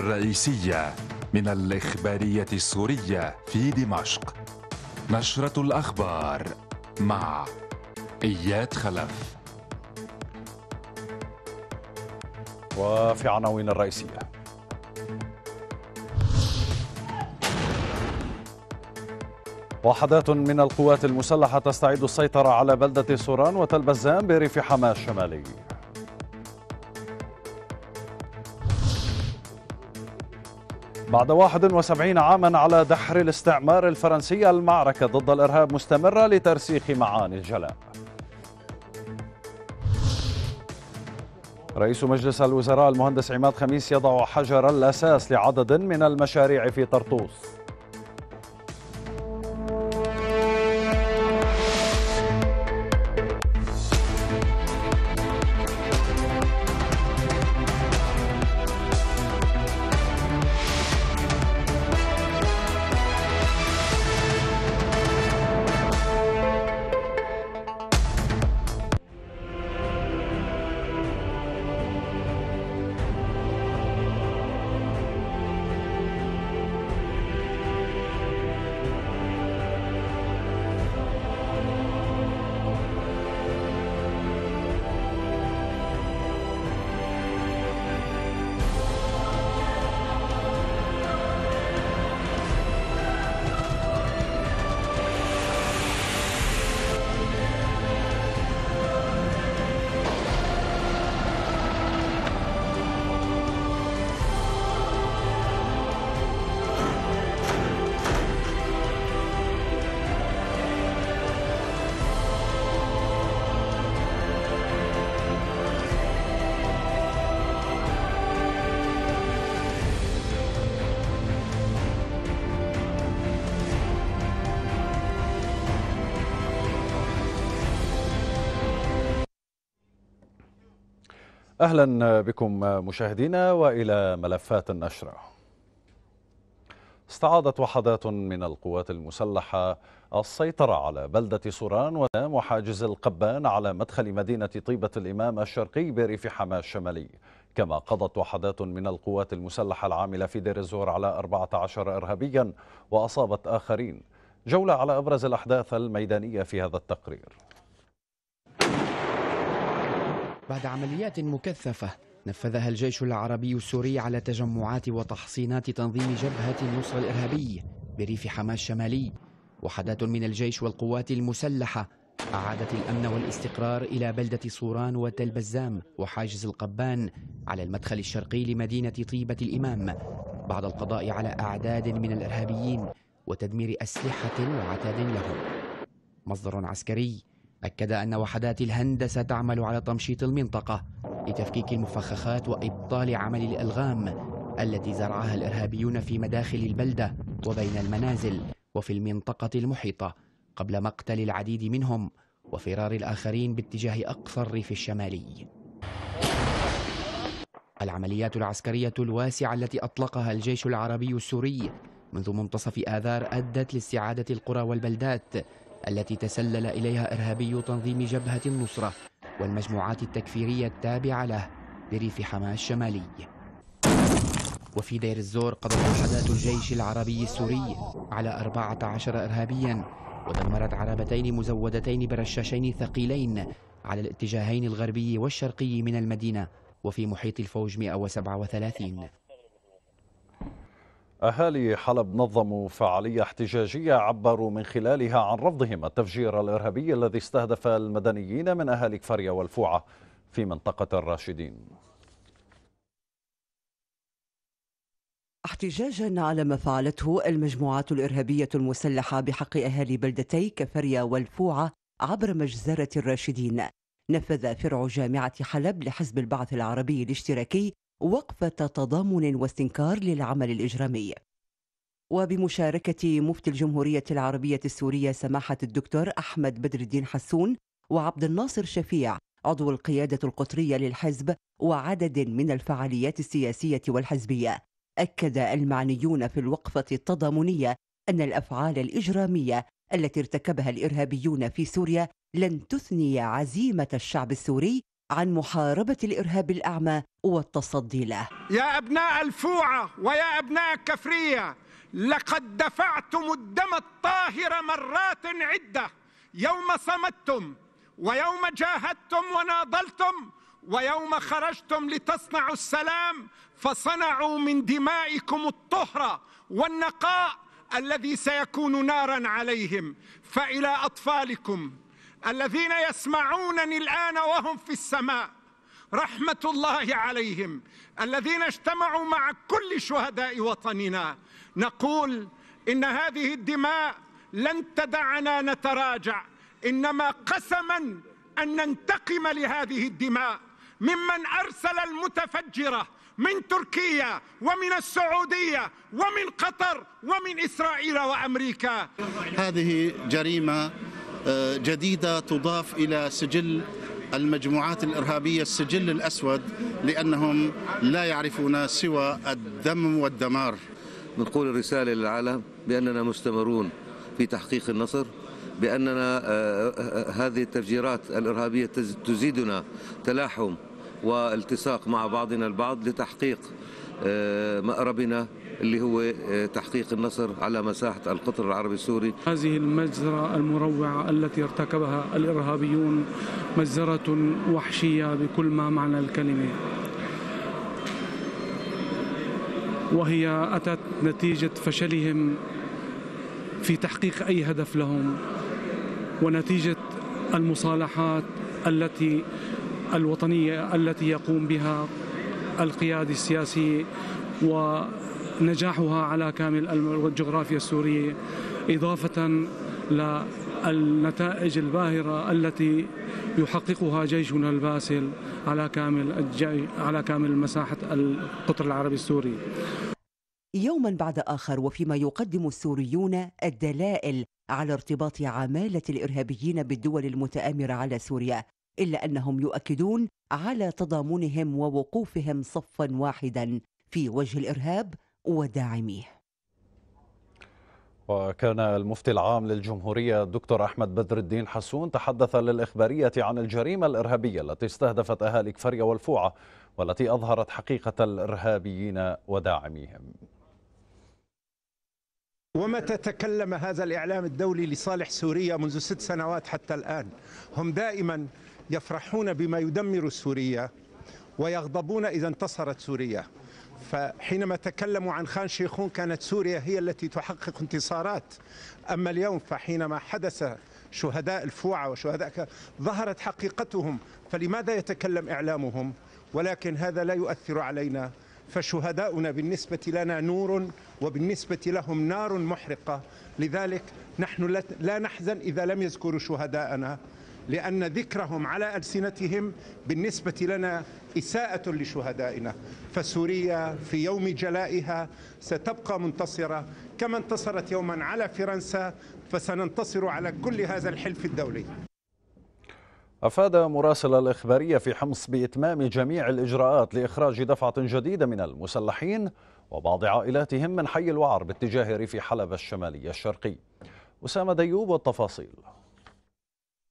الرئيسية من الإخبارية السورية في دمشق نشرة الأخبار مع إياد خلف وفي عناوين الرئيسية وحدات من القوات المسلحة تستعيد السيطرة على بلدة سوران وتلبزان بريف حماة الشمالي بعد 71 عاما على دحر الاستعمار الفرنسي المعركة ضد الإرهاب مستمرة لترسيخ معاني الجلاء رئيس مجلس الوزراء المهندس عماد خميس يضع حجر الأساس لعدد من المشاريع في طرطوس أهلا بكم مشاهدينا وإلى ملفات النشرة استعادت وحدات من القوات المسلحة السيطرة على بلدة سوران وحاجز القبان على مدخل مدينة طيبة الإمام الشرقي بريف حماة الشمالي كما قضت وحدات من القوات المسلحة العاملة في دير الزور على 14 إرهابيا وأصابت آخرين جولة على أبرز الأحداث الميدانية في هذا التقرير بعد عمليات مكثفة نفذها الجيش العربي السوري على تجمعات وتحصينات تنظيم جبهة النصر الإرهابي بريف حماه الشمالي وحدات من الجيش والقوات المسلحة أعادت الأمن والاستقرار إلى بلدة صوران وتل بزام وحاجز القبان على المدخل الشرقي لمدينة طيبة الإمام بعد القضاء على أعداد من الإرهابيين وتدمير أسلحة وعتاد لهم مصدر عسكري أكد أن وحدات الهندسة تعمل على تمشيط المنطقة لتفكيك المفخخات وإبطال عمل الألغام التي زرعها الإرهابيون في مداخل البلدة وبين المنازل وفي المنطقة المحيطة قبل مقتل العديد منهم وفرار الآخرين باتجاه أقصى الريف الشمالي العمليات العسكرية الواسعة التي أطلقها الجيش العربي السوري منذ منتصف آذار أدت لاستعادة القرى والبلدات التي تسلل إليها إرهابي تنظيم جبهة النصرة والمجموعات التكفيرية التابعة له بريف حماة الشمالي وفي دير الزور قضت وحدات الجيش العربي السوري على 14 إرهابيا ودمرت عربتين مزودتين برشاشين ثقيلين على الاتجاهين الغربي والشرقي من المدينة وفي محيط الفوج 137 أهالي حلب نظموا فعالية احتجاجية عبروا من خلالها عن رفضهم التفجير الإرهابي الذي استهدف المدنيين من أهالي كفريا والفوعة في منطقة الراشدين احتجاجا على ما فعلته المجموعات الإرهابية المسلحة بحق أهالي بلدتي كفريا والفوعة عبر مجزرة الراشدين نفذ فرع جامعة حلب لحزب البعث العربي الاشتراكي وقفة تضامن واستنكار للعمل الإجرامي وبمشاركة مفتي الجمهورية العربية السورية سماحة الدكتور أحمد بدر الدين حسون وعبد الناصر شفيع عضو القيادة القطرية للحزب وعدد من الفعاليات السياسية والحزبية أكد المعنيون في الوقفة التضامنية أن الأفعال الإجرامية التي ارتكبها الإرهابيون في سوريا لن تثني عزيمة الشعب السوري عن محاربة الإرهاب الأعمى والتصدي له يا أبناء الفوعة ويا أبناء كفريه لقد دفعتم الدم الطاهر مرات عدة يوم صمدتم ويوم جاهدتم وناضلتم ويوم خرجتم لتصنعوا السلام فصنعوا من دمائكم الطهر والنقاء الذي سيكون نارا عليهم فإلى أطفالكم الذين يسمعونني الآن وهم في السماء رحمة الله عليهم الذين اجتمعوا مع كل شهداء وطننا نقول إن هذه الدماء لن تدعنا نتراجع إنما قسما أن ننتقم لهذه الدماء ممن أرسل المتفجرة من تركيا ومن السعودية ومن قطر ومن إسرائيل وأمريكا هذه جريمة جديدة تضاف إلى سجل المجموعات الإرهابية السجل الأسود لأنهم لا يعرفون سوى الدم والدمار بنقول الرسالة للعالم بأننا مستمرون في تحقيق النصر بأننا آه، آه، آه، هذه التفجيرات الإرهابية تزيدنا تلاحم والتصاق مع بعضنا البعض لتحقيق مأربنا اللي هو آه، تحقيق النصر على مساحة القطر العربي السوري هذه المجزرة المروعة التي ارتكبها الإرهابيون مجزرة وحشية بكل ما معنى الكلمة وهي أتت نتيجة فشلهم في تحقيق أي هدف لهم ونتيجة المصالحات التي الوطنية التي يقوم بها القيادة السياسية و نجاحها على كامل الجغرافيا السورية إضافة للنتائج الباهرة التي يحققها جيشنا الباسل على كامل على كامل مساحة القطر العربي السوري. يوما بعد اخر وفيما يقدم السوريون الدلائل على ارتباط عماله الارهابيين بالدول المتامره على سوريا الا انهم يؤكدون على تضامنهم ووقوفهم صفا واحدا في وجه الارهاب وداعميه وكان المفتي العام للجمهورية الدكتور أحمد بدر الدين حسون تحدث للإخبارية عن الجريمة الإرهابية التي استهدفت أهالي كفرية والفوعة والتي أظهرت حقيقة الإرهابيين وداعميهم ومتى تكلم هذا الإعلام الدولي لصالح سوريا منذ ست سنوات حتى الآن هم دائما يفرحون بما يدمر سوريا ويغضبون إذا انتصرت سوريا فحينما تكلموا عن خان شيخون كانت سوريا هي التي تحقق انتصارات أما اليوم فحينما حدث شهداء الفوعة وشهداء ظهرت حقيقتهم فلماذا يتكلم إعلامهم ولكن هذا لا يؤثر علينا فشهداؤنا بالنسبة لنا نور وبالنسبة لهم نار محرقة لذلك نحن لا نحزن إذا لم يذكروا شهداءنا لأن ذكرهم على ألسنتهم بالنسبة لنا إساءة لشهدائنا فسوريا في يوم جلائها ستبقى منتصرة كما انتصرت يوما على فرنسا فسننتصر على كل هذا الحلف الدولي أفاد مراسل الإخبارية في حمص بإتمام جميع الإجراءات لإخراج دفعة جديدة من المسلحين وبعض عائلاتهم من حي الوعر باتجاه ريف حلب الشمالي الشرقي أسامة ديوب والتفاصيل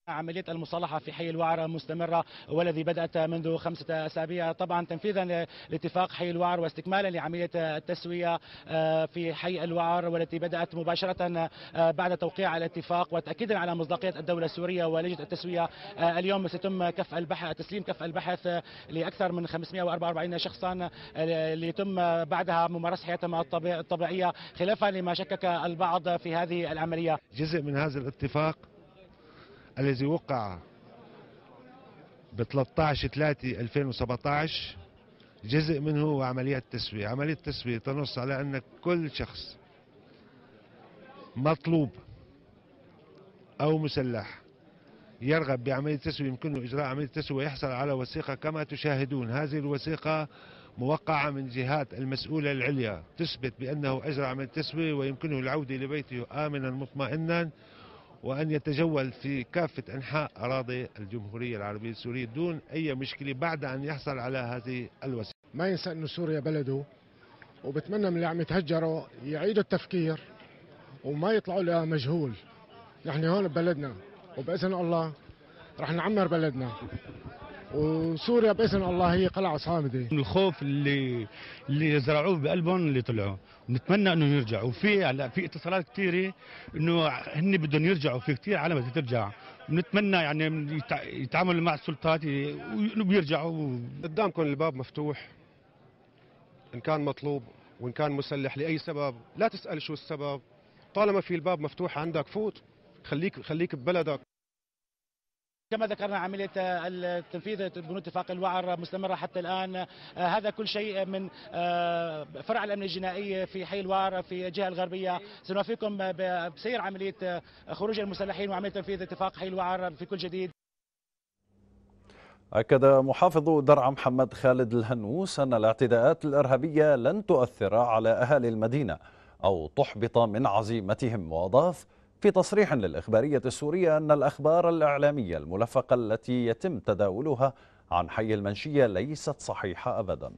عملية المصالحة في حي الوعر مستمرة والذي بدأت منذ خمسة أسابيع طبعا تنفيذا لاتفاق حي الوعر واستكمالا لعملية التسوية آه، في حي الوعر والتي بدأت مباشرة آه، بعد توقيع الاتفاق وتأكيدا على مصداقية الدولة السورية ولجنة التسوية آه، اليوم سيتم كف البحث تسليم كف البحث لأكثر من 544 شخصا ليتم بعدها ممارسة حياتهم الطبيعية خلافا لما شكك البعض في هذه العملية جزء من هذا الاتفاق الذي وقع ب 13/3/2017 جزء منه هو عمليات التسوية عملية التسوية تنص على أن كل شخص مطلوب أو مسلح يرغب بعملية تسوية يمكنه إجراء عملية تسوية ويحصل على وثيقة كما تشاهدون هذه الوثيقة موقعة من جهات المسؤولة العليا تثبت بأنه أجرى عملية تسوية ويمكنه العودة لبيته آمنا مطمئنا وأن يتجول في كافة أنحاء أراضي الجمهورية العربية السورية دون أي مشكلة بعد أن يحصل على هذه الوسيلة ما ينسى أن سوريا بلده وبتمنى من اللي عم يتهجروا يعيدوا التفكير وما يطلعوا لها مجهول نحن يعني هون ببلدنا وبإذن الله رح نعمر بلدنا وسوريا باذن الله هي قلعه صامده الخوف اللي اللي زرعوه بقلبهم اللي طلعوا نتمنى انه يرجعوا وفي هلا في اتصالات كثيره انه هن بدهم يرجعوا في كثير عالم بدها ترجع نتمنى يعني يتعاملوا مع السلطات وانه بيرجعوا قدامكم الباب مفتوح ان كان مطلوب وان كان مسلح لاي سبب لا تسال شو السبب طالما في الباب مفتوح عندك فوت خليك خليك ببلدك كما ذكرنا عملية آه، التنفيذ بنود اتفاق الوعر مستمرة حتى الآن آه، هذا كل شيء من آه، فرع الأمن الجنائي في حي الوعر في الجهة الغربية سنوافيكم بسير عملية خروج المسلحين وعملية تنفيذ اتفاق حي الوعر في كل جديد أكد محافظ درعا محمد خالد الهنوس أن الاعتداءات الإرهابية لن تؤثر على أهالي المدينة أو تحبط من عزيمتهم وأضاف في تصريح للإخبارية السورية أن الأخبار الإعلامية الملفقة التي يتم تداولها عن حي المنشية ليست صحيحة أبدا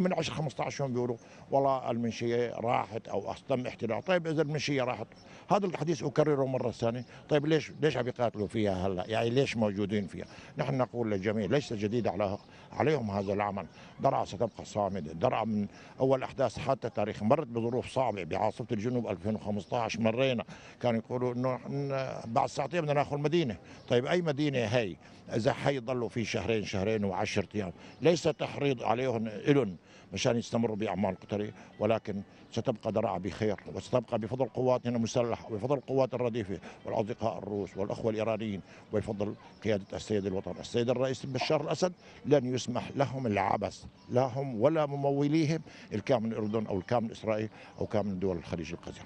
من 10 15 يوم بيقولوا والله المنشيه راحت او تم احتلال، طيب اذا المنشيه راحت هذا الحديث اكرره مره ثانيه، طيب ليش ليش عم يقاتلوا فيها هلا؟ يعني ليش موجودين فيها؟ نحن نقول للجميع ليس جديد على عليهم هذا العمل، درعا ستبقى صامده، درعا من اول احداث حتى تاريخ مرت بظروف صعبه بعاصفه الجنوب 2015 مرينا كانوا يقولوا انه بعد ساعتين بدنا ناخذ مدينه، طيب اي مدينه هي اذا حيضلوا في شهرين شهرين وعشرة ايام، ليس تحريض عليهم الهم مشان يستمروا باعمال قتاليه ولكن ستبقى درعا بخير وستبقى بفضل قواتنا المسلحه وبفضل القوات الرديفه والاصدقاء الروس والاخوه الايرانيين وبفضل قياده السيد الوطن، السيد الرئيس بشار الاسد لن يسمح لهم العبث، لا هم ولا مموليهم الكامل الاردن او الكامل اسرائيل او كامل دول الخليج القزم.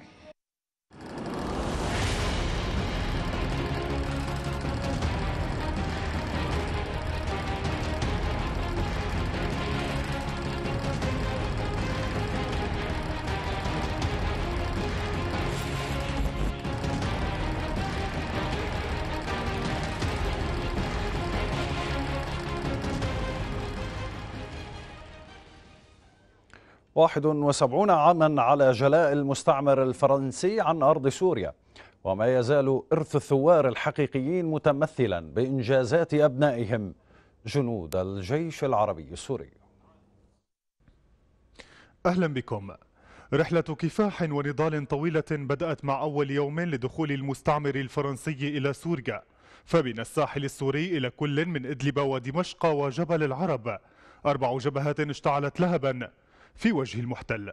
71 عاما على جلاء المستعمر الفرنسي عن أرض سوريا وما يزال إرث الثوار الحقيقيين متمثلا بإنجازات أبنائهم جنود الجيش العربي السوري أهلا بكم رحلة كفاح ونضال طويلة بدأت مع أول يوم لدخول المستعمر الفرنسي إلى سوريا فمن الساحل السوري إلى كل من إدلب ودمشق وجبل العرب أربع جبهات اشتعلت لهبا في وجه المحتل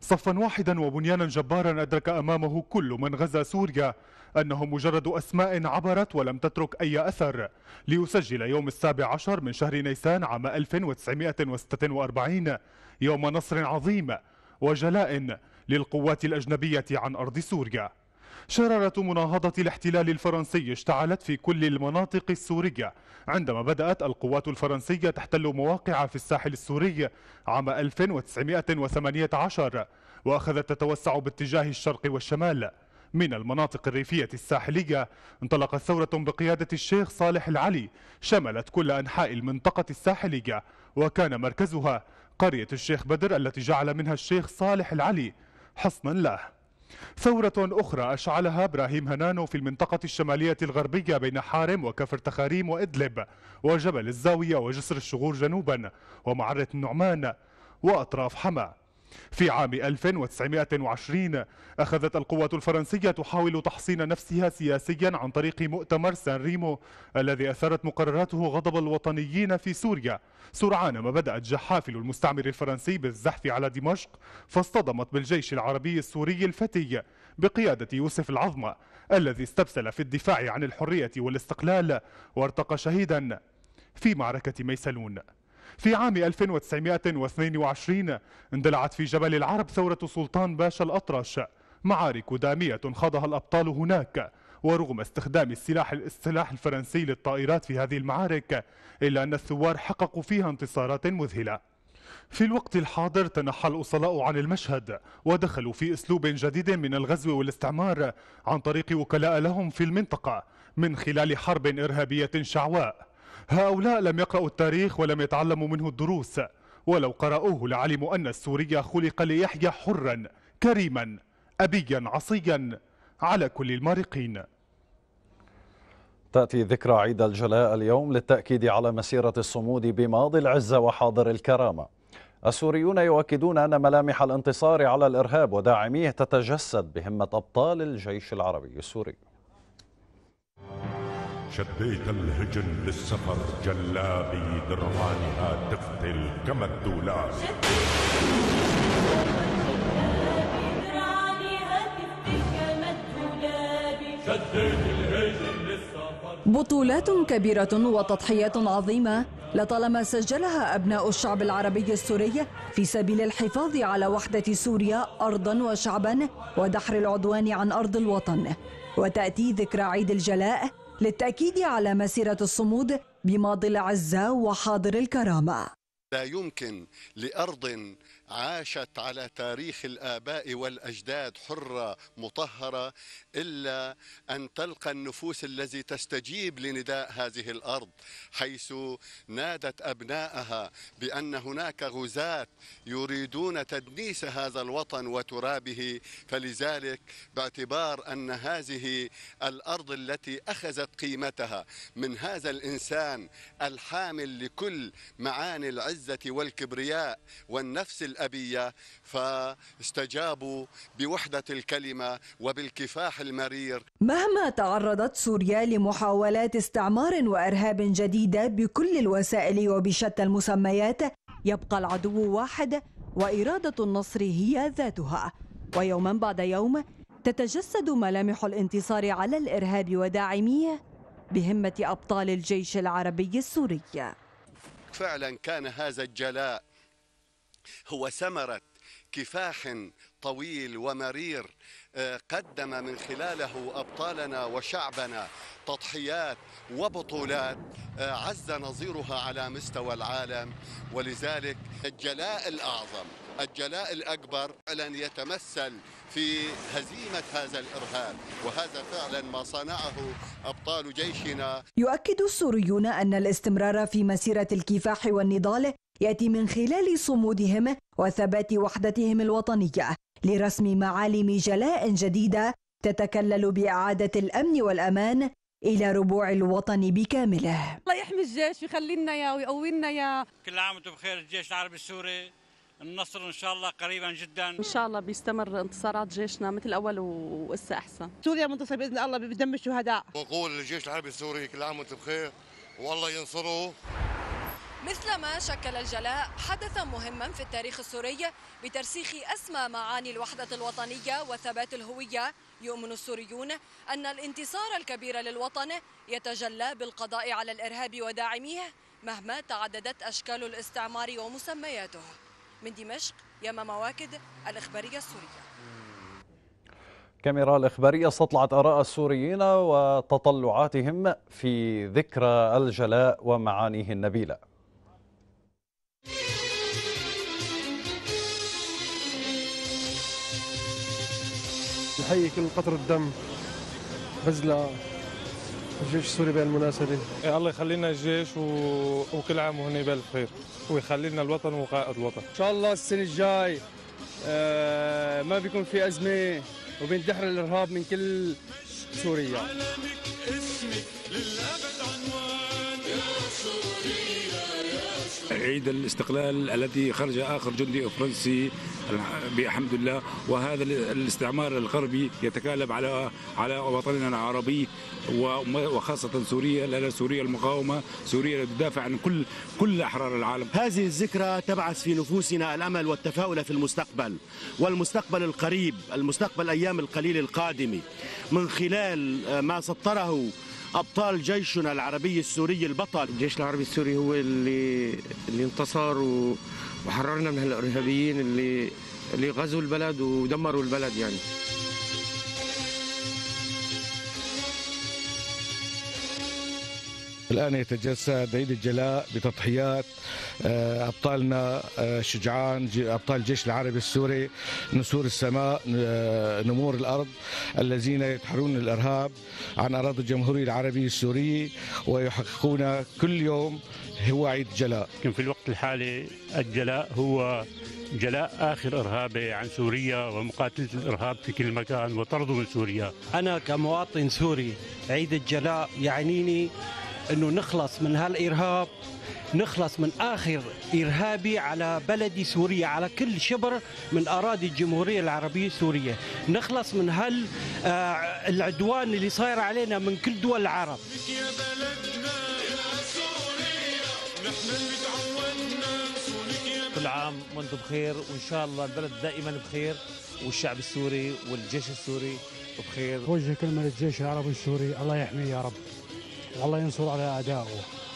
صفا واحدا وبنيانا جبارا أدرك أمامه كل من غزا سوريا أنهم مجرد أسماء عبرت ولم تترك أي أثر ليسجل يوم السابع عشر من شهر نيسان عام 1946 يوم نصر عظيم وجلاء للقوات الأجنبية عن أرض سوريا شرارة مناهضة الاحتلال الفرنسي اشتعلت في كل المناطق السورية عندما بدأت القوات الفرنسية تحتل مواقع في الساحل السوري عام 1918 وأخذت تتوسع باتجاه الشرق والشمال من المناطق الريفية الساحلية انطلقت ثورة بقيادة الشيخ صالح العلي شملت كل أنحاء المنطقة الساحلية وكان مركزها قرية الشيخ بدر التي جعل منها الشيخ صالح العلي حصنا له ثورة أخرى أشعلها إبراهيم هنانو في المنطقة الشمالية الغربية بين حارم وكفر تخاريم وإدلب وجبل الزاوية وجسر الشغور جنوبا ومعرة النعمان وأطراف حماه في عام 1920 أخذت القوات الفرنسية تحاول تحصين نفسها سياسيا عن طريق مؤتمر سان ريمو الذي أثارت مقرراته غضب الوطنيين في سوريا سرعان ما بدأت جحافل المستعمر الفرنسي بالزحف على دمشق فاصطدمت بالجيش العربي السوري الفتي بقيادة يوسف العظمة الذي استبسل في الدفاع عن الحرية والاستقلال وارتقى شهيدا في معركة ميسلون في عام 1922 اندلعت في جبل العرب ثورة سلطان باشا الأطرش معارك دامية خاضها الأبطال هناك ورغم استخدام السلاح السلاح الفرنسي للطائرات في هذه المعارك إلا أن الثوار حققوا فيها انتصارات مذهلة في الوقت الحاضر تنحى الأصلاء عن المشهد ودخلوا في أسلوب جديد من الغزو والاستعمار عن طريق وكلاء لهم في المنطقة من خلال حرب إرهابية شعواء هؤلاء لم يقرأوا التاريخ ولم يتعلموا منه الدروس ولو قرأوه لعلموا أن السوري خلق ليحيا حرا كريما أبيا عصيا على كل المارقين تأتي ذكرى عيد الجلاء اليوم للتأكيد على مسيرة الصمود بماضي العزة وحاضر الكرامة السوريون يؤكدون أن ملامح الانتصار على الإرهاب وداعميه تتجسد بهمة أبطال الجيش العربي السوري شديت الهجن للسفر جلابي درعانها تفتل كما الدولاب بطولات كبيرة وتضحيات عظيمة لطالما سجلها أبناء الشعب العربي السوري في سبيل الحفاظ على وحدة سوريا أرضا وشعبا ودحر العدوان عن أرض الوطن وتأتي ذكرى عيد الجلاء للتأكيد على مسيرة الصمود بماضي العزة وحاضر الكرامة لا يمكن لأرض عاشت على تاريخ الآباء والأجداد حرة مطهرة إلا أن تلقى النفوس التي تستجيب لنداء هذه الأرض حيث نادت أبنائها بأن هناك غزاة يريدون تدنيس هذا الوطن وترابه فلذلك باعتبار أن هذه الأرض التي أخذت قيمتها من هذا الإنسان الحامل لكل معاني العزة والكبرياء والنفس الأ الأبية فاستجابوا بوحدة الكلمة وبالكفاح المرير مهما تعرضت سوريا لمحاولات استعمار وإرهاب جديدة بكل الوسائل وبشتى المسميات يبقى العدو واحد وإرادة النصر هي ذاتها ويوما بعد يوم تتجسد ملامح الانتصار على الإرهاب وداعميه بهمة أبطال الجيش العربي السوري فعلا كان هذا الجلاء هو ثمرة كفاح طويل ومرير آه، قدم من خلاله أبطالنا وشعبنا تضحيات وبطولات آه، عز نظيرها على مستوى العالم ولذلك الجلاء الأعظم الجلاء الأكبر لن يتمثل في هزيمة هذا الإرهاب وهذا فعلا ما صنعه أبطال جيشنا يؤكد السوريون أن الاستمرار في مسيرة الكفاح والنضال يأتي من خلال صمودهم وثبات وحدتهم الوطنية لرسم معالم جلاء جديدة تتكلل بإعادة الأمن والأمان إلى ربوع الوطن بكامله الله يحمي الجيش ويخلي لنا اياه ويقوي لنا اياه. كل عام وانتم بخير الجيش العربي السوري النصر ان شاء الله قريبا جدا ان شاء الله بيستمر انتصارات جيشنا مثل اول وهسه احسن سوريا منتصر باذن الله بدم الشهداء بقول للجيش العربي السوري كل عام وانتم بخير والله ينصره مثلما شكل الجلاء حدثا مهما في التاريخ السوري بترسيخ أسمى معاني الوحدة الوطنية وثبات الهوية يؤمن السوريون أن الانتصار الكبير للوطن يتجلى بالقضاء على الإرهاب وداعميه مهما تعددت أشكال الاستعمار ومسمياته من دمشق يما مواكد الإخبارية السورية كاميرا الإخبارية استطلعت آراء السوريين وتطلعاتهم في ذكرى الجلاء ومعانيه النبيلة نحيي كل قطر الدم بزلة الجيش السوري بالمناسبة إيه، الله يخلينا الجيش و... وكل عام وهن بالف خير ويخلي لنا الوطن وقائد الوطن ان شاء الله السنة الجاي آه، ما بيكون في أزمة وبيندحر الإرهاب من كل سوريا اسمك للأبد عنوان يا سوريا عيد الاستقلال التي خرج آخر جندي فرنسي بحمد الله وهذا الاستعمار الغربي يتكالب على على وطننا العربي وخاصة سوريا لأن سوريا المقاومة سوريا تدافع عن كل كل أحرار العالم هذه الذكرى تبعث في نفوسنا الأمل والتفاؤل في المستقبل والمستقبل القريب المستقبل الأيام القليل القادمه من خلال آه، ما سطره ابطال جيشنا العربي السوري البطل الجيش العربي السوري هو اللي اللي انتصر وحررنا من الارهابيين اللي اللي غزوا البلد ودمروا البلد يعني الآن يتجسد عيد الجلاء بتضحيات آه، أبطالنا الشجعان آه، أبطال الجيش العربي السوري نسور السماء آه، نمور الأرض الذين يدحرون الإرهاب عن أراضي الجمهورية العربية السورية ويحققون كل يوم هو عيد جلاء لكن في الوقت الحالي الجلاء هو جلاء آخر إرهابي عن سوريا ومقاتلة الإرهاب في كل مكان وطرده من سوريا أنا كمواطن سوري عيد الجلاء يعنيني انه نخلص من هالارهاب نخلص من اخر ارهابي على بلدي سوريا على كل شبر من اراضي الجمهوريه العربيه السوريه نخلص من هال آه، العدوان اللي صاير علينا من كل دول العرب يا بلدنا يا نحن اللي تعودنا كل عام وانتم بخير وان شاء الله البلد دائما بخير والشعب السوري والجيش السوري بخير وجه كلمه للجيش العربي السوري الله يحميه يا رب والله ينصر على اعدائه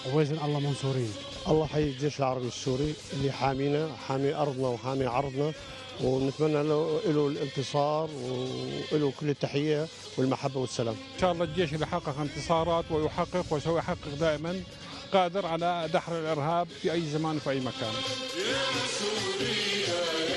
وباذن الله منصورين الله حي الجيش العربي السوري اللي حامينا حامي ارضنا وحامي عرضنا ونتمنى له الانتصار وله كل التحيه والمحبه والسلام. ان شاء الله الجيش اللي حقق انتصارات ويحقق وسيحقق دائما قادر على دحر الارهاب في اي زمان وفي اي مكان. يا سوريا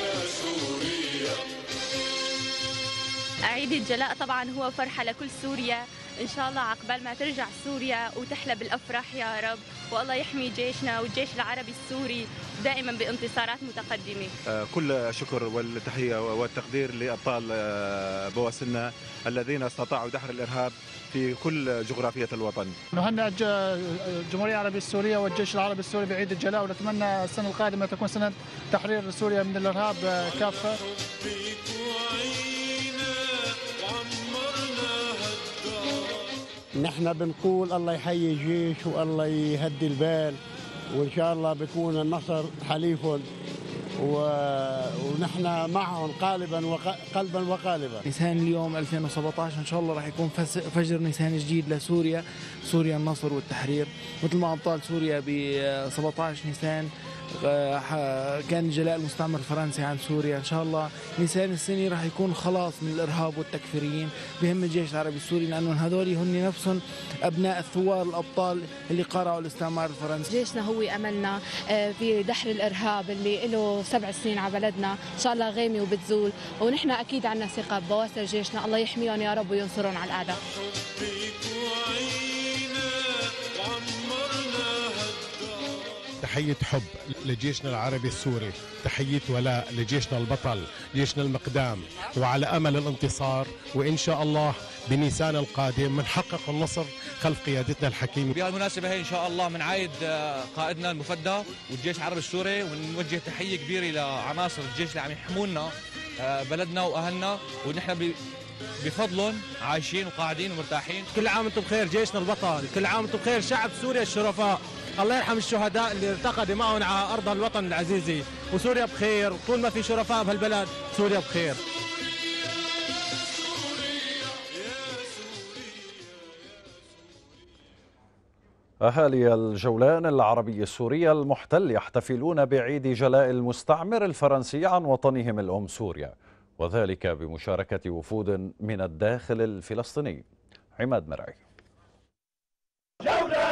عيد الجلاء طبعا هو فرحة لكل سوريا إن شاء الله عقبال ما ترجع سوريا وتحلى بالأفراح يا رب والله يحمي جيشنا والجيش العربي السوري دائما بانتصارات متقدمة آه، كل الشكر والتحية والتقدير لأبطال آه، بواسلنا الذين استطاعوا دحر الإرهاب في كل جغرافية الوطن نهنئ الجمهورية آه، العربية السورية والجيش العربي السوري بعيد الجلاء ونتمنى السنة القادمة تكون سنة تحرير سوريا من الإرهاب كافة نحن بنقول الله يحيي الجيش والله يهدي البال وان شاء الله بيكون النصر حليفهم و... ونحن معهم قالبا وق... قلبا وقالبا نيسان اليوم 2017 ان شاء الله راح يكون فجر نيسان جديد لسوريا سوريا النصر والتحرير مثل ما ابطال سوريا ب 17 نيسان كان جلاء المستعمر الفرنسي عن سوريا ان شاء الله نيسان السنه راح يكون خلاص من الارهاب والتكفيريين بهم الجيش العربي السوري لانه هذول هن نفسهم ابناء الثوار الابطال اللي قرأوا الاستعمار الفرنسي جيشنا هو املنا آه، في دحر الارهاب اللي له سبع سنين على بلدنا ان شاء الله غيمه وبتزول ونحن اكيد عندنا ثقه ببواسير جيشنا الله يحميهم يا رب وينصرهم على الاعداء تحية حب لجيشنا العربي السوري تحية ولاء لجيشنا البطل جيشنا المقدام وعلى أمل الانتصار وإن شاء الله بنيسان القادم منحقق النصر خلف قيادتنا الحكيمة المناسبة هي إن شاء الله منعايد آه، قائدنا المفدى والجيش العربي السوري ونوجه تحية كبيرة لعناصر الجيش اللي عم يحمونا آه، بلدنا وأهلنا ونحن بفضلهم عايشين وقاعدين ومرتاحين كل عام وانتم بخير جيشنا البطل كل عام وانتم بخير شعب سوريا الشرفاء الله يرحم الشهداء اللي ارتقى دماؤهم على أرض الوطن العزيزي وسوريا بخير طول ما في شرفاء بهالبلد سوريا بخير أهالي الجولان العربي السوري المحتل يحتفلون بعيد جلاء المستعمر الفرنسي عن وطنهم الأم سوريا وذلك بمشاركة وفود من الداخل الفلسطيني عماد مرعي جولان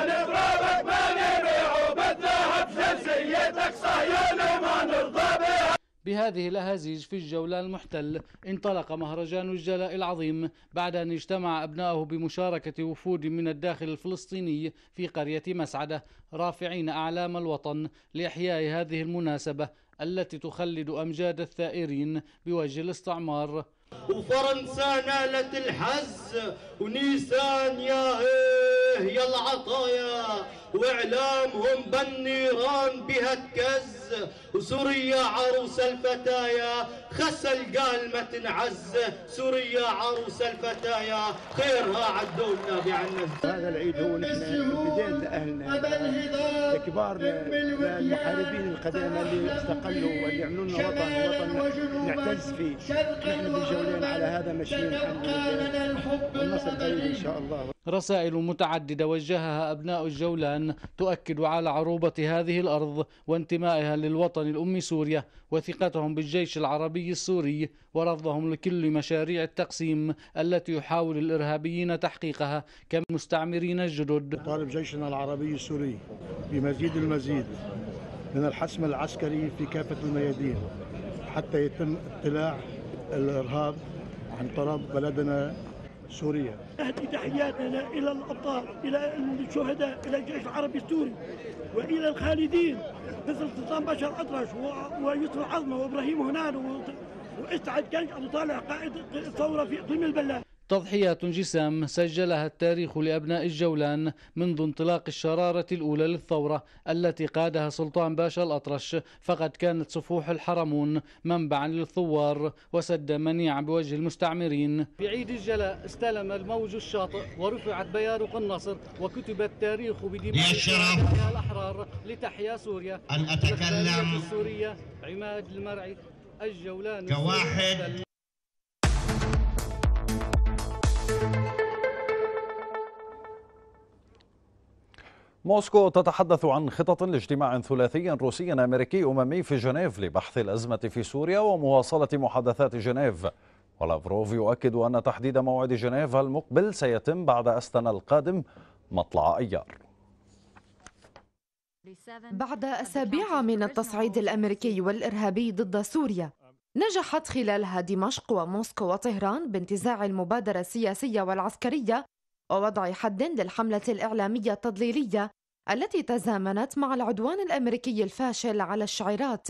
بهذه الأهازيج في الجولة المحتل انطلق مهرجان الجلاء العظيم بعد أن اجتمع أبنائه بمشاركة وفود من الداخل الفلسطيني في قرية مسعدة رافعين أعلام الوطن لإحياء هذه المناسبة التي تخلد أمجاد الثائرين بوجه الاستعمار وفرنسا نالت الحز ونيسان يا إيه يا العطايا واعلامهم بالنيران بها تكز وسوريا عروس الفتايا خس القال ما تنعز سوريا عروس الفتايا خيرها عدونا بعنز هذا العيد هو نحن بديل لاهلنا لكبارنا المحاربين القدامى اللي استقلوا واللي عملوا لنا وطن وطن نعتز فيه نحن بنجولين على هذا مشيين الحمد لله والنصر قريب ان شاء الله رسائل متعددة وجهها أبناء الجولان تؤكد على عروبة هذه الأرض وانتمائها للوطن الأم سوريا وثقتهم بالجيش العربي السوري ورفضهم لكل مشاريع التقسيم التي يحاول الإرهابيين تحقيقها كمستعمرين الجدد طالب جيشنا العربي السوري بمزيد المزيد من الحسم العسكري في كافة الميادين حتى يتم اطلاع الإرهاب عن طرف بلدنا سوريا اهدي تحياتنا إلى الأبطال إلى الشهداء إلى الجيش العربي السوري وإلى الخالدين مثل سلطان بشر أطرش ويوسف العظمة وإبراهيم هنان وإسعد كنج أبو طالع قائد الثورة في إقليم البلاد تضحيات جسام سجلها التاريخ لأبناء الجولان منذ انطلاق الشرارة الأولى للثورة التي قادها سلطان باشا الأطرش فقد كانت سفوح الحرمون منبعا للثوار وسد منيعا بوجه المستعمرين بعيد الجلاء استلم الموج الشاطئ ورفعت بيارق النصر وكتب التاريخ بدماء الأحرار لتحيا سوريا أن أتكلم السورية عماد المرعي الجولان كواحد موسكو تتحدث عن خطط لاجتماع ثلاثي روسي أمريكي أممي في جنيف لبحث الأزمة في سوريا ومواصلة محادثات جنيف ولافروف يؤكد أن تحديد موعد جنيف المقبل سيتم بعد أستنا القادم مطلع أيار بعد أسابيع من التصعيد الأمريكي والإرهابي ضد سوريا نجحت خلالها دمشق وموسكو وطهران بانتزاع المبادرة السياسية والعسكرية ووضع حد للحملة الإعلامية التضليلية التي تزامنت مع العدوان الأمريكي الفاشل على الشعيرات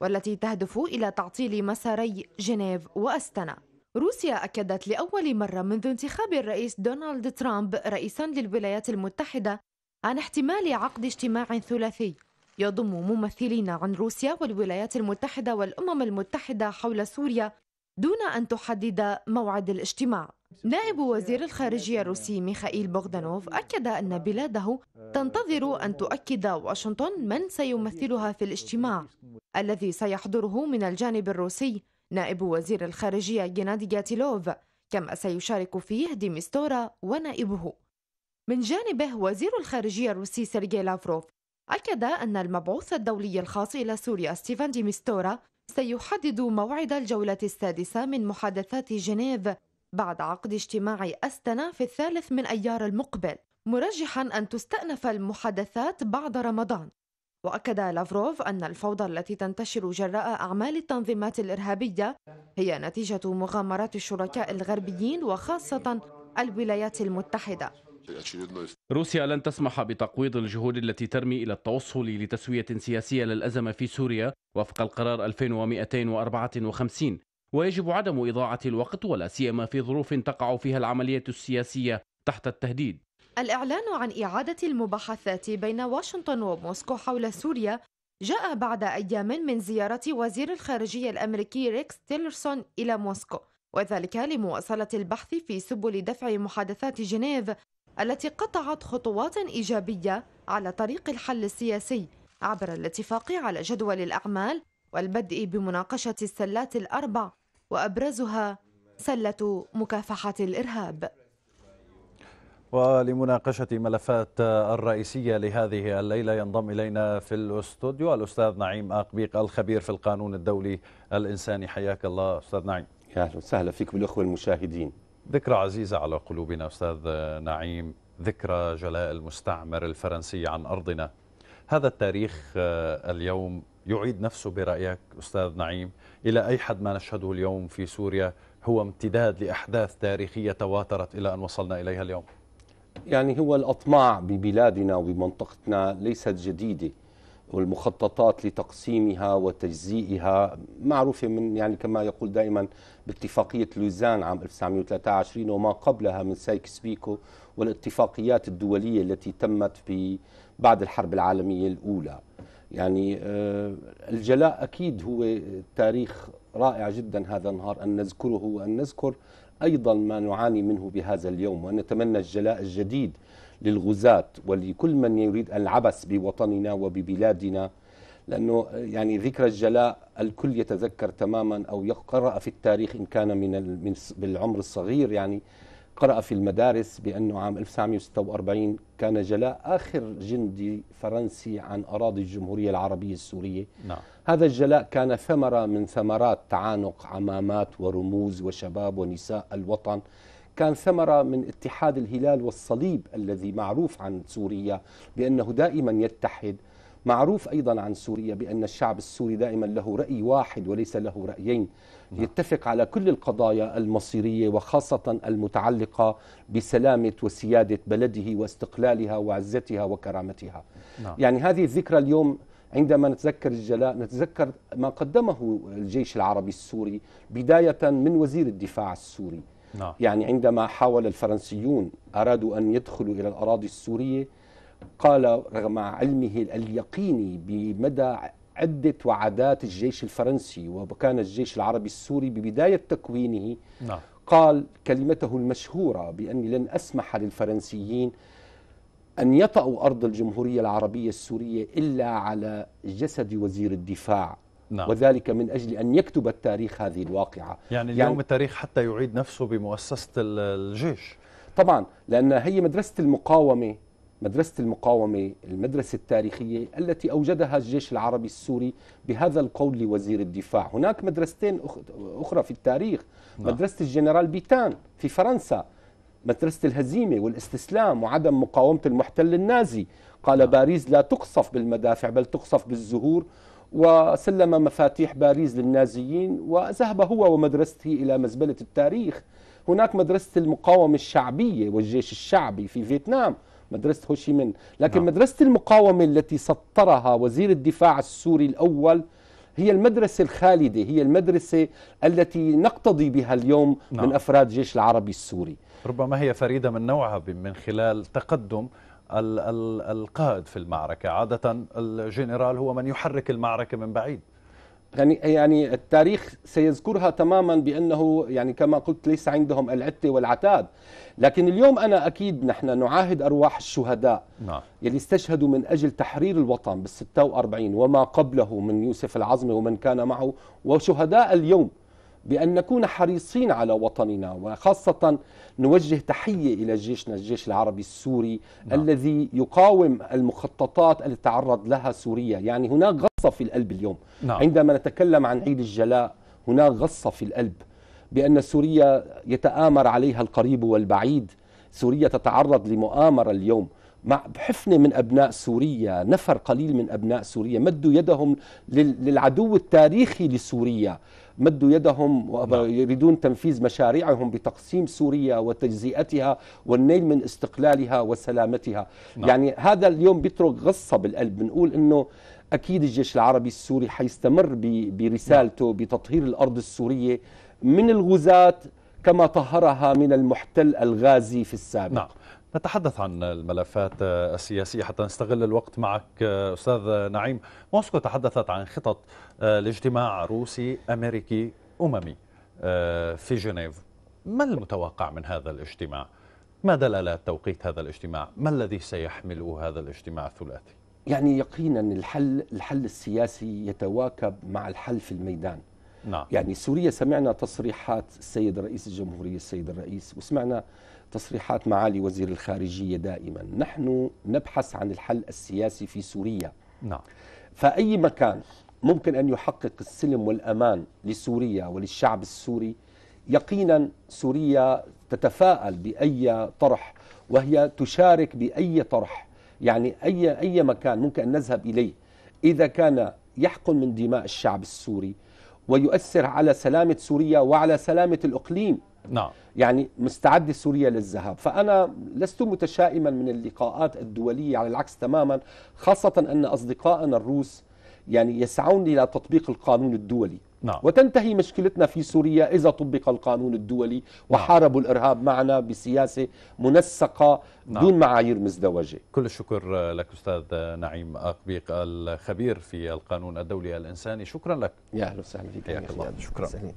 والتي تهدف إلى تعطيل مساري جنيف وأستنا روسيا أكدت لأول مرة منذ انتخاب الرئيس دونالد ترامب رئيسا للولايات المتحدة عن احتمال عقد اجتماع ثلاثي يضم ممثلين عن روسيا والولايات المتحدة والأمم المتحدة حول سوريا دون أن تحدد موعد الاجتماع نائب وزير الخارجية الروسي ميخائيل بوغدانوف أكد أن بلاده تنتظر أن تؤكد واشنطن من سيمثلها في الاجتماع الذي سيحضره من الجانب الروسي نائب وزير الخارجية جنادي جاتيلوف كما سيشارك فيه ديمستورا ونائبه من جانبه وزير الخارجية الروسي سيرجي لافروف أكد أن المبعوث الدولي الخاص إلى سوريا ستيفان ديمستورا سيحدد موعد الجولة السادسة من محادثات جنيف بعد عقد اجتماع أستنا في الثالث من أيار المقبل مرجحا أن تستأنف المحادثات بعد رمضان وأكد لافروف أن الفوضى التي تنتشر جراء أعمال التنظيمات الإرهابية هي نتيجة مغامرات الشركاء الغربيين وخاصة الولايات المتحدة روسيا لن تسمح بتقويض الجهود التي ترمي إلى التوصل لتسوية سياسية للأزمة في سوريا وفق القرار 2254 ويجب عدم إضاعة الوقت ولا سيما في ظروف تقع فيها العملية السياسية تحت التهديد الإعلان عن إعادة المباحثات بين واشنطن وموسكو حول سوريا جاء بعد أيام من زيارة وزير الخارجية الأمريكي ريكس تيلرسون إلى موسكو وذلك لمواصلة البحث في سبل دفع محادثات جنيف التي قطعت خطوات إيجابية على طريق الحل السياسي عبر الاتفاق على جدول الأعمال والبدء بمناقشة السلات الأربع وأبرزها سلة مكافحة الإرهاب ولمناقشة ملفات الرئيسية لهذه الليلة ينضم إلينا في الاستوديو الأستاذ نعيم أقبيق الخبير في القانون الدولي الإنساني حياك الله أستاذ نعيم يا أهلا وسهلا فيك بالأخوة المشاهدين ذكرى عزيزة على قلوبنا أستاذ نعيم ذكرى جلاء المستعمر الفرنسي عن أرضنا هذا التاريخ آه، اليوم يعيد نفسه برأيك أستاذ نعيم إلى أي حد ما نشهده اليوم في سوريا هو امتداد لأحداث تاريخية تواترت إلى أن وصلنا إليها اليوم يعني هو الأطماع ببلادنا وبمنطقتنا ليست جديدة والمخططات لتقسيمها وتجزيئها معروفة من يعني كما يقول دائما باتفاقية لوزان عام 1923 وما قبلها من سايكس بيكو والاتفاقيات الدولية التي تمت في بعد الحرب العالمية الأولى يعني آه، الجلاء أكيد هو تاريخ رائع جدا هذا النهار أن نذكره وأن نذكر أيضا ما نعاني منه بهذا اليوم ونتمنى الجلاء الجديد للغزاة ولكل من يريد العبث بوطننا وببلادنا لأنه آه، يعني ذكرى الجلاء الكل يتذكر تماما أو يقرأ في التاريخ إن كان من بالعمر الصغير يعني قرأ في المدارس بأنه عام 1946 كان جلاء آخر جندي فرنسي عن أراضي الجمهورية العربية السورية نعم. هذا الجلاء كان ثمرة من ثمرات تعانق عمامات ورموز وشباب ونساء الوطن كان ثمرة من اتحاد الهلال والصليب الذي معروف عن سوريا بأنه دائما يتحد معروف أيضا عن سوريا بأن الشعب السوري دائما له رأي واحد وليس له رأيين نعم. يتفق على كل القضايا المصيرية وخاصة المتعلقة بسلامة وسيادة بلده واستقلالها وعزتها وكرامتها نعم. يعني هذه الذكرى اليوم عندما نتذكر الجلاء نتذكر ما قدمه الجيش العربي السوري بداية من وزير الدفاع السوري نعم. يعني عندما حاول الفرنسيون أرادوا أن يدخلوا إلى الأراضي السورية قال رغم علمه اليقيني بمدى عدة وعدات الجيش الفرنسي وكان الجيش العربي السوري ببداية تكوينه نعم. قال كلمته المشهورة بأني لن أسمح للفرنسيين أن يطأوا أرض الجمهورية العربية السورية إلا على جسد وزير الدفاع نعم. وذلك من أجل أن يكتب التاريخ هذه الواقعة يعني, يعني اليوم يعني التاريخ حتى يعيد نفسه بمؤسسة الجيش طبعا لأن هي مدرسة المقاومة مدرسة المقاومة المدرسة التاريخية التي أوجدها الجيش العربي السوري بهذا القول لوزير الدفاع هناك مدرستين أخرى في التاريخ نعم. مدرسة الجنرال بيتان في فرنسا مدرسة الهزيمة والاستسلام وعدم مقاومة المحتل النازي قال نعم. باريس لا تقصف بالمدافع بل تقصف بالزهور وسلم مفاتيح باريس للنازيين وذهب هو ومدرسته إلى مزبلة التاريخ هناك مدرسة المقاومة الشعبية والجيش الشعبي في فيتنام مدرسة هوشيمين لكن نعم. مدرسة المقاومة التي سطرها وزير الدفاع السوري الأول هي المدرسة الخالدة هي المدرسة التي نقتضي بها اليوم نعم. من أفراد الجيش العربي السوري ربما هي فريدة من نوعها من خلال تقدم القائد في المعركة عادة الجنرال هو من يحرك المعركة من بعيد يعني يعني التاريخ سيذكرها تماما بانه يعني كما قلت ليس عندهم العته والعتاد لكن اليوم انا اكيد نحن نعاهد ارواح الشهداء نعم يلي استشهدوا من اجل تحرير الوطن بال 46 وما قبله من يوسف العظمي ومن كان معه وشهداء اليوم بأن نكون حريصين على وطننا وخاصة نوجه تحية إلى جيشنا الجيش العربي السوري نعم. الذي يقاوم المخططات التي تعرض لها سوريا يعني هناك غصة في القلب اليوم نعم. عندما نتكلم عن عيد الجلاء هناك غصة في القلب بأن سوريا يتآمر عليها القريب والبعيد سوريا تتعرض لمؤامرة اليوم مع حفنة من أبناء سوريا نفر قليل من أبناء سوريا مدوا يدهم للعدو التاريخي لسوريا مدوا يدهم ويريدون نعم. تنفيذ مشاريعهم بتقسيم سوريا وتجزئتها والنيل من استقلالها وسلامتها نعم. يعني هذا اليوم بيترك غصة بالقلب بنقول أنه أكيد الجيش العربي السوري حيستمر برسالته بتطهير الأرض السورية من الغزاة كما طهرها من المحتل الغازي في السابق نعم. نتحدث عن الملفات السياسية حتى نستغل الوقت معك أستاذ نعيم موسكو تحدثت عن خطط آه، لاجتماع روسي أمريكي أممي آه، في جنيف ما المتوقع من هذا الاجتماع؟ ما دلالات توقيت هذا الاجتماع؟ ما الذي سيحمله هذا الاجتماع الثلاثي؟ يعني يقينا الحل الحل السياسي يتواكب مع الحل في الميدان نعم. يعني سوريا سمعنا تصريحات السيد رئيس الجمهورية السيد الرئيس وسمعنا تصريحات معالي وزير الخارجية دائما نحن نبحث عن الحل السياسي في سوريا نعم. فأي مكان ممكن أن يحقق السلم والأمان لسوريا وللشعب السوري يقينا سوريا تتفاءل بأي طرح وهي تشارك بأي طرح يعني أي, أي مكان ممكن أن نذهب إليه إذا كان يحقن من دماء الشعب السوري ويؤثر على سلامة سوريا وعلى سلامة الإقليم نعم يعني مستعد سوريا للذهاب فأنا لست متشائما من اللقاءات الدولية على العكس تماما خاصة أن أصدقائنا الروس يعني يسعون إلى تطبيق القانون الدولي نعم. وتنتهي مشكلتنا في سوريا إذا طبق القانون الدولي نعم. وحاربوا الإرهاب معنا بسياسة منسقة نعم. دون معايير مزدوجة كل الشكر لك أستاذ نعيم أقبيق الخبير في القانون الدولي الإنساني شكرا لك يا أهلا وسهلا فيك يا الله. شكرا سهلين.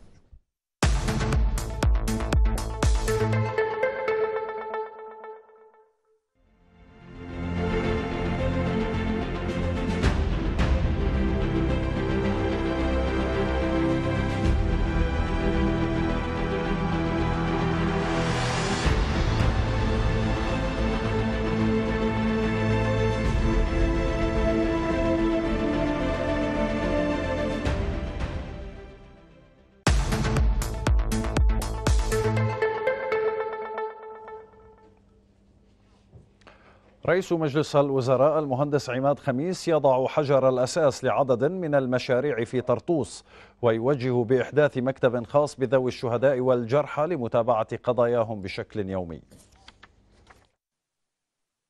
رئيس مجلس الوزراء المهندس عماد خميس يضع حجر الأساس لعدد من المشاريع في طرطوس ويوجه بإحداث مكتب خاص بذوي الشهداء والجرحى لمتابعة قضاياهم بشكل يومي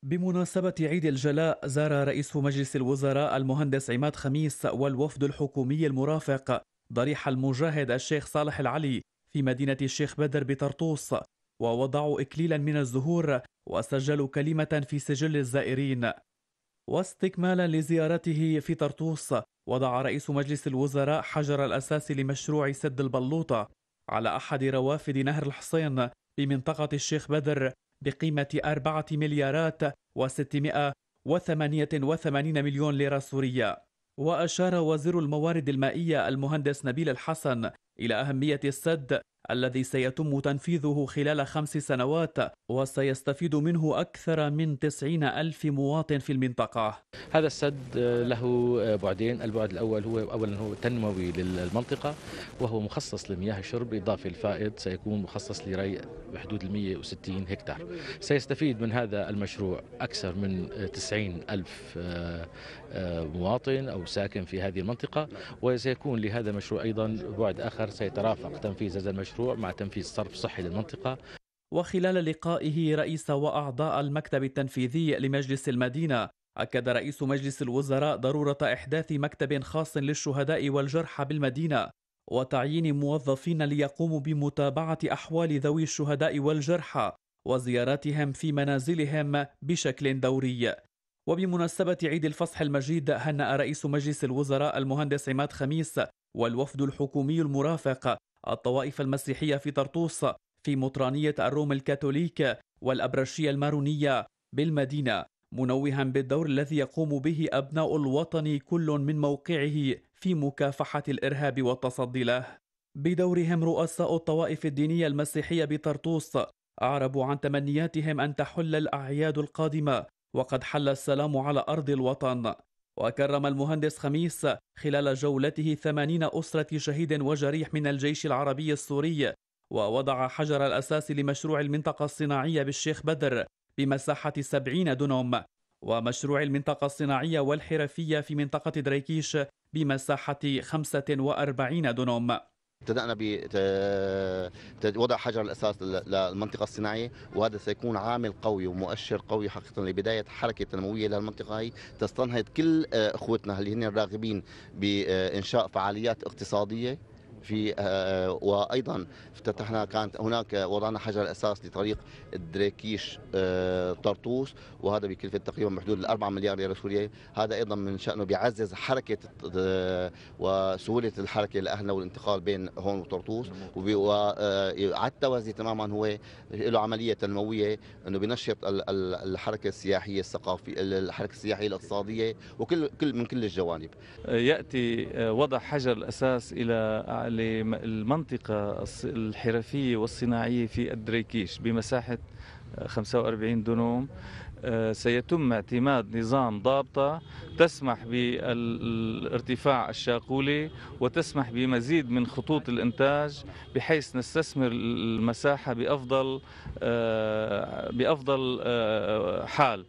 بمناسبة عيد الجلاء زار رئيس مجلس الوزراء المهندس عماد خميس والوفد الحكومي المرافق ضريح المجاهد الشيخ صالح العلي في مدينة الشيخ بدر بطرطوس ووضعوا إكليلا من الزهور وسجلوا كلمة في سجل الزائرين واستكمالا لزيارته في طرطوس وضع رئيس مجلس الوزراء حجر الأساس لمشروع سد البلوطة على أحد روافد نهر الحصين بمنطقة الشيخ بدر بقيمة أربعة مليارات وستمائة وثمانية وثمانين مليون ليرة سورية وأشار وزير الموارد المائية المهندس نبيل الحسن إلى أهمية السد الذي سيتم تنفيذه خلال خمس سنوات وسيستفيد منه أكثر من 90 ألف مواطن في المنطقة هذا السد آه، له آه، بعدين البعد الأول هو أولا هو تنموي للمنطقة وهو مخصص لمياه الشرب إضافة الفائض سيكون مخصص لري بحدود ال 160 هكتار سيستفيد من هذا المشروع أكثر من 90 ألف آه، مواطن أو ساكن في هذه المنطقة وسيكون لهذا المشروع أيضا بعد آخر سيترافق تنفيذ هذا المشروع المشروع مع تنفيذ صرف صحي للمنطقة وخلال لقائه رئيس وأعضاء المكتب التنفيذي لمجلس المدينة أكد رئيس مجلس الوزراء ضرورة إحداث مكتب خاص للشهداء والجرحى بالمدينة وتعيين موظفين ليقوموا بمتابعة أحوال ذوي الشهداء والجرحى وزياراتهم في منازلهم بشكل دوري وبمناسبة عيد الفصح المجيد هنأ رئيس مجلس الوزراء المهندس عماد خميس والوفد الحكومي المرافق الطوائف المسيحية في طرطوس في مطرانية الروم الكاثوليك والأبرشية المارونية بالمدينة منوها بالدور الذي يقوم به أبناء الوطن كل من موقعه في مكافحة الإرهاب والتصدي له بدورهم رؤساء الطوائف الدينية المسيحية بطرطوس أعربوا عن تمنياتهم أن تحل الأعياد القادمة وقد حل السلام على أرض الوطن وكرم المهندس خميس خلال جولته ثمانين أسرة شهيد وجريح من الجيش العربي السوري ووضع حجر الأساس لمشروع المنطقة الصناعية بالشيخ بدر بمساحة سبعين دونم ومشروع المنطقة الصناعية والحرفية في منطقة دريكيش بمساحة خمسة وأربعين دونم ابتدأنا بوضع حجر الأساس للمنطقة الصناعية وهذا سيكون عامل قوي ومؤشر قوي حقيقة لبداية حركة تنموية للمنطقة هي تستنهض كل آه، أخوتنا اللي هن الراغبين بإنشاء آه، فعاليات اقتصادية في آه، وايضا افتتحنا كانت هناك وضعنا حجر الاساس لطريق دريكيش آه، طرطوس وهذا بكلفه تقريبا بحدود ال 4 مليار ليره سوريه هذا ايضا من شانه بيعزز حركه آه، وسهوله الحركه لاهلنا والانتقال بين هون وطرطوس وعلى التوازي تماما هو له عمليه تنمويه انه بنشط الحركه السياحيه الثقافيه الحركه السياحيه الاقتصاديه وكل كل من كل الجوانب ياتي وضع حجر الاساس الى للمنطقة الحرفية والصناعية في الدريكيش بمساحة 45 آه، دونوم آه، سيتم اعتماد نظام ضابطة تسمح بالارتفاع الشاقولي وتسمح بمزيد من خطوط الإنتاج بحيث نستثمر المساحة بأفضل آه، بأفضل حال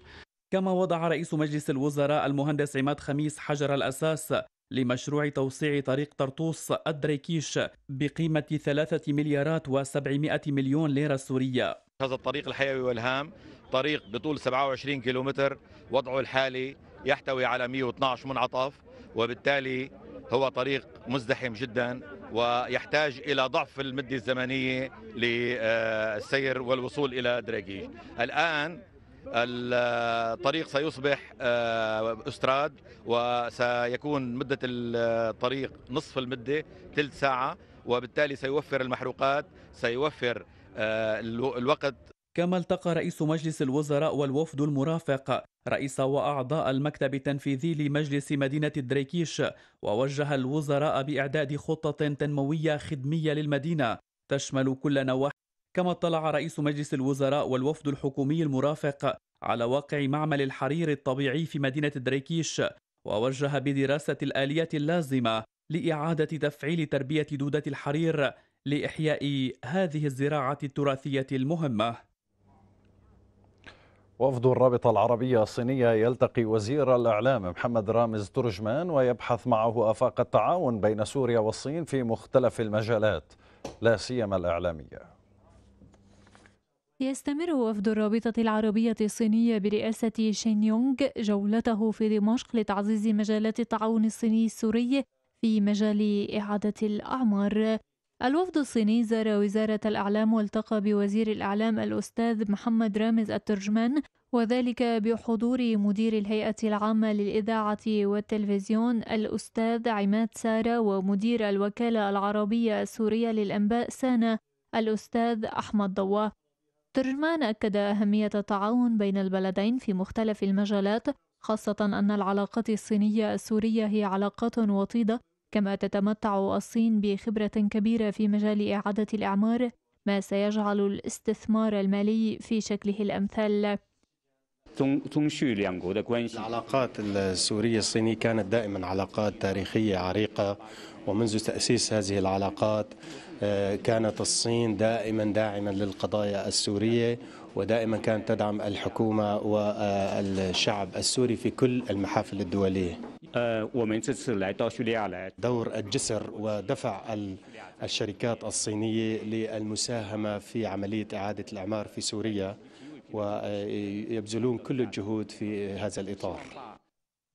كما وضع رئيس مجلس الوزراء المهندس عماد خميس حجر الأساس لمشروع توسيع طريق طرطوس أدريكيش بقيمة ثلاثة مليارات و700 مليون ليرة سورية هذا الطريق الحيوي والهام طريق بطول 27 كيلومتر وضعه الحالي يحتوي على 112 منعطف وبالتالي هو طريق مزدحم جدا ويحتاج الى ضعف المده الزمنيه للسير والوصول الى دريكيش الان الطريق سيصبح آه، استراد وسيكون مدة الطريق نصف المدة ثلث ساعة وبالتالي سيوفر المحروقات سيوفر آه، الوقت كما التقى رئيس مجلس الوزراء والوفد المرافق رئيس وأعضاء المكتب التنفيذي لمجلس مدينة دريكيش ووجه الوزراء بإعداد خطة تنموية خدمية للمدينة تشمل كل نواحي كما اطلع رئيس مجلس الوزراء والوفد الحكومي المرافق على واقع معمل الحرير الطبيعي في مدينة دريكيش ووجه بدراسة الآليات اللازمة لإعادة تفعيل تربية دودة الحرير لإحياء هذه الزراعة التراثية المهمة وفد الرابطة العربية الصينية يلتقي وزير الإعلام محمد رامز ترجمان ويبحث معه آفاق التعاون بين سوريا والصين في مختلف المجالات لا سيما الإعلامية يستمر وفد الرابطة العربية الصينية برئاسة شين يونغ جولته في دمشق لتعزيز مجالات التعاون الصيني السوري في مجال إعادة الأعمار الوفد الصيني زار وزارة الإعلام والتقى بوزير الإعلام الأستاذ محمد رامز الترجمان وذلك بحضور مدير الهيئة العامة للإذاعة والتلفزيون الأستاذ عماد سارة ومدير الوكالة العربية السورية للأنباء سانا الأستاذ أحمد ضواه ترجمان أكد أهمية التعاون بين البلدين في مختلف المجالات خاصة أن العلاقات الصينية السورية هي علاقات وطيدة كما تتمتع الصين بخبرة كبيرة في مجال إعادة الإعمار ما سيجعل الاستثمار المالي في شكله الأمثل تنشئ العلاقات السورية الصينية كانت دائما علاقات تاريخية عريقة ومنذ تأسيس هذه العلاقات آه، كانت الصين دائما داعما للقضايا السورية ودائما كانت تدعم الحكومة والشعب آه، السوري في كل المحافل الدولية آه، دور الجسر ودفع الشركات الصينية للمساهمة في عملية إعادة الإعمار في سوريا ويبذلون كل الجهود في هذا الإطار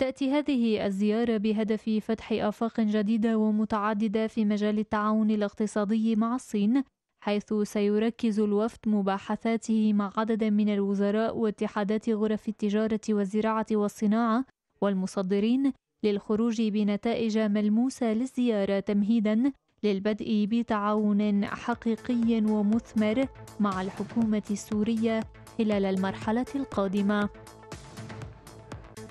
تأتي هذه الزيارة بهدف فتح آفاق جديدة ومتعددة في مجال التعاون الاقتصادي مع الصين حيث سيركز الوفد مباحثاته مع عدد من الوزراء واتحادات غرف التجارة والزراعة والصناعة والمصدرين للخروج بنتائج ملموسة للزيارة تمهيدا للبدء بتعاون حقيقي ومثمر مع الحكومة السورية خلال المرحلة القادمة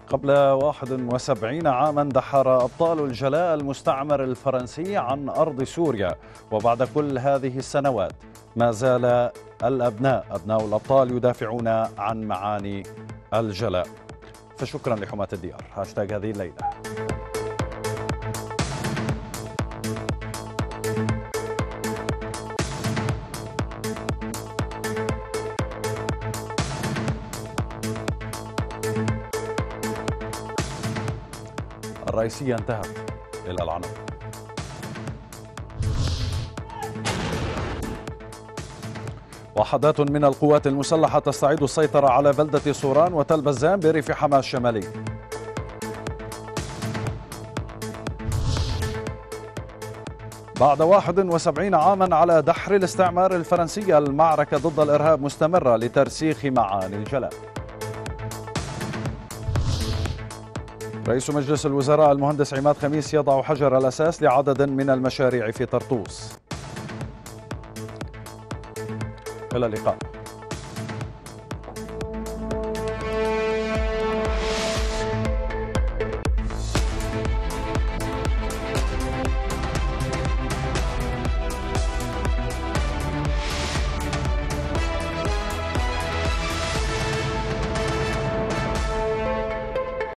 قبل 71 عاما دحر أبطال الجلاء المستعمر الفرنسي عن أرض سوريا وبعد كل هذه السنوات ما زال الأبناء أبناء الأبطال يدافعون عن معاني الجلاء فشكرا لحماة الديار هاشتاج هذه الليلة الرئيسية انتهى إلى العناء وحدات من القوات المسلحة تستعيد السيطرة على بلدة سوران وتل بزام بريف حماة الشمالي بعد 71 عاما على دحر الاستعمار الفرنسي المعركة ضد الإرهاب مستمرة لترسيخ معاني الجلاء رئيس مجلس الوزراء المهندس عماد خميس يضع حجر الأساس لعدد من المشاريع في طرطوس إلى اللقاء